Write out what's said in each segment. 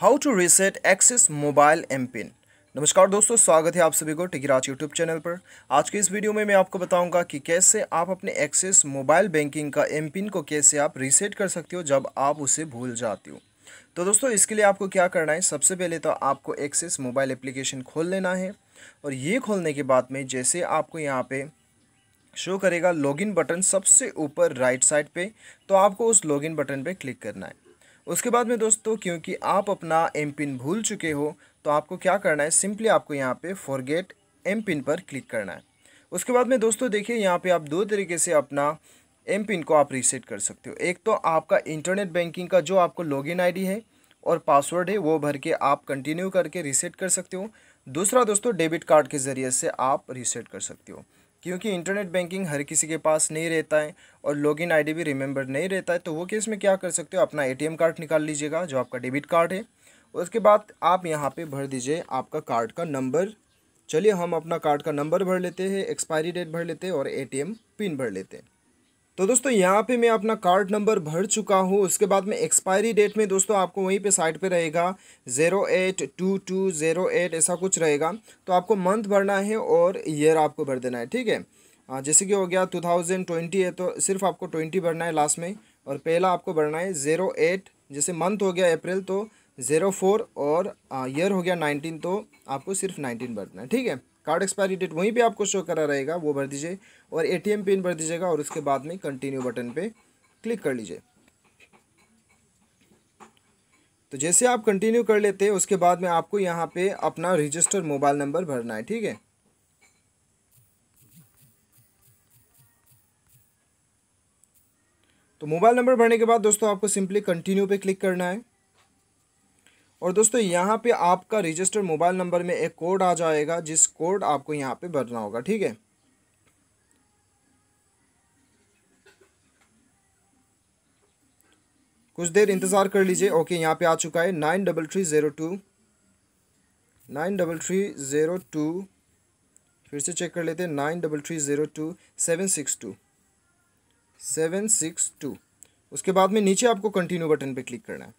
how to reset Axis mobile M pin नमस्कार दोस्तों स्वागत है आप सभी को टिकराज यूट्यूब चैनल पर आज के इस वीडियो में मैं आपको बताऊंगा कि कैसे आप अपने एक्सेस मोबाइल बैंकिंग का एम पिन को कैसे आप रीसेट कर सकते हो जब आप उसे भूल जाते हो तो दोस्तों इसके लिए आपको क्या करना है सबसे पहले तो आपको एक्सेस मोबाइल एप्लीकेशन खोल लेना है और ये खोलने के बाद में जैसे आपको यहाँ पर शो करेगा लॉगिन बटन सबसे ऊपर राइट साइड पे तो आपको उस लॉगिन बटन पे क्लिक करना है उसके बाद में दोस्तों क्योंकि आप अपना एम पिन भूल चुके हो तो आपको क्या करना है सिंपली आपको यहाँ पे फॉरगेट एम पिन पर क्लिक करना है उसके बाद में दोस्तों देखिए यहाँ पे आप दो तरीके से अपना एम पिन को आप रीसेट कर सकते हो एक तो आपका इंटरनेट बैंकिंग का जो आपको लॉगिन इन है और पासवर्ड है वो भर के आप कंटिन्यू करके रीसेट कर सकते हो दूसरा दोस्तों डेबिट कार्ड के ज़रिए से आप रीसेट कर सकते हो क्योंकि इंटरनेट बैंकिंग हर किसी के पास नहीं रहता है और लॉगिन आईडी भी रिमेंबर नहीं रहता है तो वो केस में क्या कर सकते हो अपना एटीएम कार्ड निकाल लीजिएगा जो आपका डेबिट कार्ड है उसके बाद आप यहाँ पे भर दीजिए आपका कार्ड का नंबर चलिए हम अपना कार्ड का नंबर भर लेते हैं एक्सपायरी डेट भर लेते हैं और एटीएम पिन भर लेते हैं तो दोस्तों यहाँ पे मैं अपना कार्ड नंबर भर चुका हूँ उसके बाद में एक्सपायरी डेट में दोस्तों आपको वहीं पे साइड पे रहेगा zero eight two two zero eight ऐसा कुछ रहेगा तो आपको मंथ भरना है और ईयर आपको भर देना है ठीक है हाँ, जैसे कि हो गया टू थाउजेंड ट्वेंटी है तो सिर्फ आपको ट्वेंटी भरना है लास्ट में और पहला आपको भरना है ज़ीरो एट जैसे मंथ हो गया अप्रैल तो ज़ीरो फोर और ईयर हाँ, हो गया नाइनटीन तो आपको सिर्फ नाइनटीन भरना है ठीक है कार्ड एक्सपायरी डेट वहीं पे आपको शो करा रहेगा वो भर दीजिए और एटीएम पिन भर दीजिएगा और उसके बाद में कंटिन्यू बटन पे क्लिक कर लीजिए तो जैसे आप कंटिन्यू कर लेते हैं उसके बाद में आपको यहाँ पे अपना रजिस्टर मोबाइल नंबर भरना है ठीक है तो मोबाइल नंबर भरने के बाद दोस्तों आपको सिंपली कंटिन्यू पे क्लिक करना है और दोस्तों यहाँ पे आपका रजिस्टर्ड मोबाइल नंबर में एक कोड आ जाएगा जिस कोड आपको यहाँ पे भरना होगा ठीक है कुछ देर इंतज़ार कर लीजिए ओके यहाँ पे आ चुका है nine double three zero two nine double three zero two फिर से चेक कर लेते हैं nine double three zero two seven six two seven six two उसके बाद में नीचे आपको कंटिन्यू बटन पे क्लिक करना है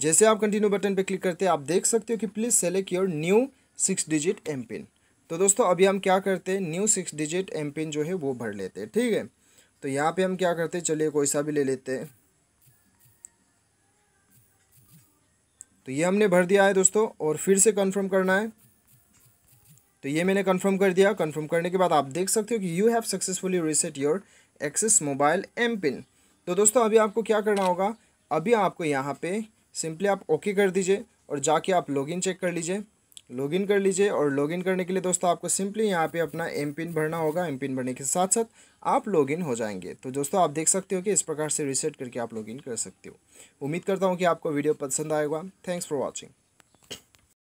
जैसे आप कंटिन्यू बटन पर क्लिक करते हैं आप देख सकते हो कि please select your new six digit M pin तो दोस्तों अभी हम क्या करते हैं new six digit M pin जो है वो भर लेते हैं ठीक है तो यहाँ पे हम क्या करते हैं चलिए कोई सा भी ले लेते हैं तो ये हमने भर दिया है दोस्तों और फिर से कंफर्म करना है तो ये मैंने कंफर्म कर दिया कंफर्म करने के बाद आप देख सकते हो कि you have successfully reset your Axis mobile M pin तो दोस्तों अभी आपको क्या करना होगा अभी आपको यहाँ पे सिंपली आप ओके कर दीजिए और जाके आप लॉगिन चेक कर लीजिए लॉगिन कर लीजिए और लॉगिन करने के लिए दोस्तों आपको सिंपली यहाँ पे अपना एम पिन भरना होगा एम पिन भरने के साथ साथ आप लॉगिन हो जाएंगे तो दोस्तों आप देख सकते हो कि इस प्रकार से रिसेट करके आप लॉगिन कर सकते हो उम्मीद करता हूँ कि आपको वीडियो पसंद आएगा थैंक्स फॉर वॉचिंग